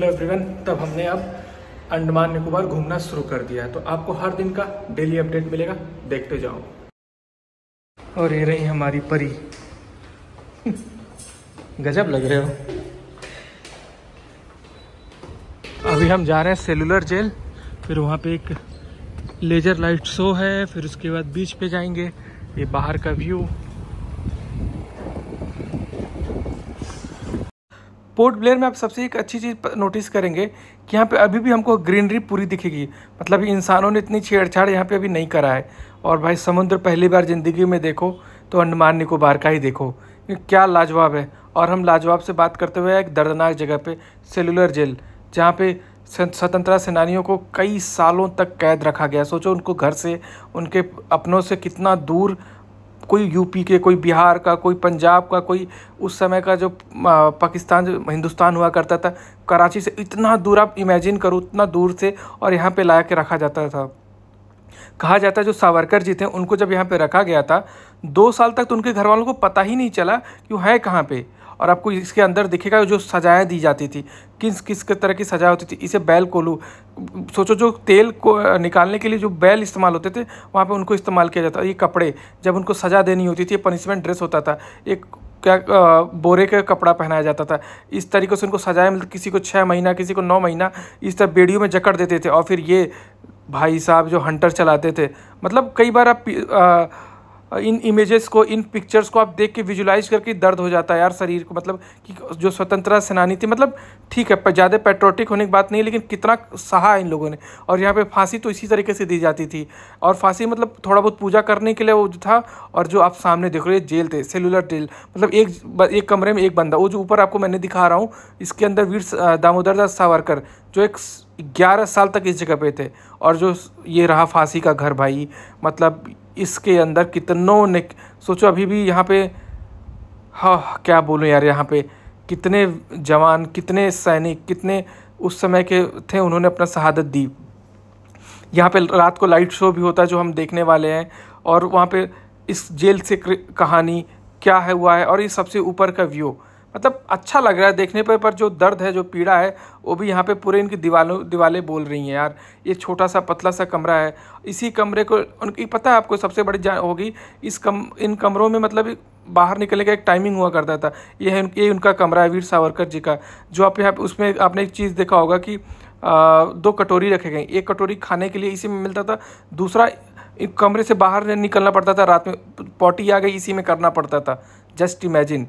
hello everyone तब हमने अब अंडमान निकोबार घूमना शुरू कर दिया है तो आपको हर दिन का डेली अपडेट मिलेगा देखते जाओ और ये रही हमारी परी गजब लग रहे हो अभी हम जा रहे हैं सेलुलर जेल फिर वहाँ पे एक लेजर लाइट शो है फिर उसके बाद बीच पे जाएंगे ये बाहर का व्यू पोर्ट ब्लेयर में आप सबसे एक अच्छी चीज़ नोटिस करेंगे कि यहाँ पे अभी भी हमको ग्रीनरी पूरी दिखेगी मतलब इंसानों ने इतनी छेड़छाड़ यहाँ पे अभी नहीं करा है और भाई समुद्र पहली बार ज़िंदगी में देखो तो अंडमान निकोबार का ही देखो क्या लाजवाब है और हम लाजवाब से बात करते हुए एक दर्दनाक जगह पर सेलुलर जेल जहाँ पर स्वतंत्रता सेनानियों को कई सालों तक कैद रखा गया सोचो उनको घर से उनके अपनों से कितना दूर कोई यूपी के कोई बिहार का कोई पंजाब का कोई उस समय का जो पाकिस्तान जो हिंदुस्तान हुआ करता था कराची से इतना दूर आप इमेजिन करो उतना दूर से और यहाँ पे ला के रखा जाता था कहा जाता है जो सावरकर जी थे उनको जब यहाँ पे रखा गया था दो साल तक तो उनके घर वालों को पता ही नहीं चला कि वो है कहाँ पर और आपको इसके अंदर दिखेगा जो सजाएँ दी जाती थी किस किस के तरह की सजा होती थी इसे बैल कोलू सोचो जो तेल को निकालने के लिए जो बैल इस्तेमाल होते थे वहाँ पे उनको इस्तेमाल किया जाता था ये कपड़े जब उनको सजा देनी होती थी पनिशमेंट ड्रेस होता था एक क्या बोरे का कपड़ा पहनाया जाता था इस तरीके से उनको सजाएं मिलती मतलब किसी को छः महीना किसी को नौ महीना इस तरह बेड़ियों में जकड़ देते थे और फिर ये भाई साहब जो हंटर चलाते थे मतलब कई बार आप इन इमेजेस को इन पिक्चर्स को आप देख के विजुलाइज करके दर्द हो जाता है यार शरीर को मतलब कि जो स्वतंत्रता सेनानी थी मतलब ठीक है ज़्यादा पेट्रोटिक होने की बात नहीं लेकिन कितना सहा इन लोगों ने और यहाँ पे फांसी तो इसी तरीके से दी जाती थी और फांसी मतलब थोड़ा बहुत पूजा करने के लिए वो था और जो आप सामने देख रहे जेल थे सेलुलर जेल मतलब एक एक कमरे में एक बंदा वो जो ऊपर आपको मैंने दिखा रहा हूँ इसके अंदर वीर दामोदर दास सावरकर जो एक ग्यारह साल तक इस जगह पे थे और जो ये रहा फांसी का घर भाई मतलब इसके अंदर कितनों ने सोचो अभी भी यहाँ पे हाँ क्या बोलूँ यार यहाँ पे कितने जवान कितने सैनिक कितने उस समय के थे उन्होंने अपना शहादत दी यहाँ पे रात को लाइट शो भी होता है जो हम देखने वाले हैं और वहाँ पे इस जेल से कहानी क्या है हुआ है और ये सबसे ऊपर का व्यू मतलब अच्छा लग रहा है देखने पर पर जो दर्द है जो पीड़ा है वो भी यहाँ पे पूरे इनकी दीवालों दीवाले बोल रही हैं यार ये छोटा सा पतला सा कमरा है इसी कमरे को उनकी पता है आपको सबसे बड़ी जान होगी इस कम इन कमरों में मतलब बाहर निकलने का एक टाइमिंग हुआ करता था ये है ये उनका कमरा है वीर सावरकर जी का जो आप यहाँ उसमें आपने एक चीज़ देखा होगा कि आ, दो कटोरी रखे गए एक कटोरी खाने के लिए इसी में मिलता था दूसरा कमरे से बाहर निकलना पड़ता था रात में पॉटी आ गई इसी में करना पड़ता था जस्ट इमेजिन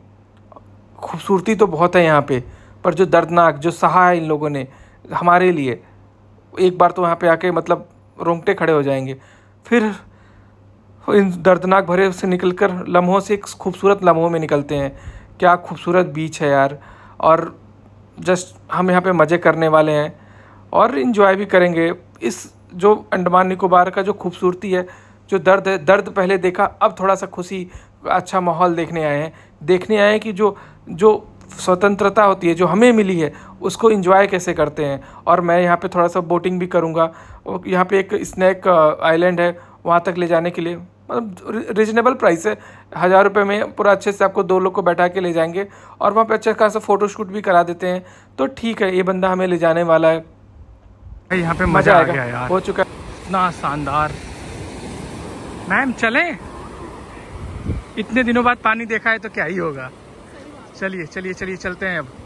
खूबसूरती तो बहुत है यहाँ पे पर जो दर्दनाक जो सहा है इन लोगों ने हमारे लिए एक बार तो वहाँ पे आके मतलब रोंगटे खड़े हो जाएंगे फिर इन दर्दनाक भरे से निकल कर लम्हों से एक खूबसूरत लम्हों में निकलते हैं क्या खूबसूरत बीच है यार और जस्ट हम यहाँ पे मज़े करने वाले हैं और इन्जॉय भी करेंगे इस जो अंडमान निकोबार का जो खूबसूरती है जो दर्द है दर्द पहले देखा अब थोड़ा सा खुशी अच्छा माहौल देखने आए हैं देखने आए हैं कि जो जो स्वतंत्रता होती है जो हमें मिली है उसको इन्जॉय कैसे करते हैं और मैं यहाँ पे थोड़ा सा बोटिंग भी करूँगा यहाँ पे एक स्नैक आइलैंड है वहाँ तक ले जाने के लिए मतलब रिजनेबल प्राइस है हज़ार रुपये में पूरा अच्छे से आपको दो लोग को बैठा के ले जाएंगे और वहाँ पे अच्छा खासा फ़ोटोशूट भी करा देते हैं तो ठीक है ये बंदा हमें ले जाने वाला है यहाँ पे मज़ा आएगा यार हो चुका इतना शानदार मैम चलें इतने दिनों बाद पानी देखा है तो क्या ही होगा चलिए चलिए चलिए चलते हैं अब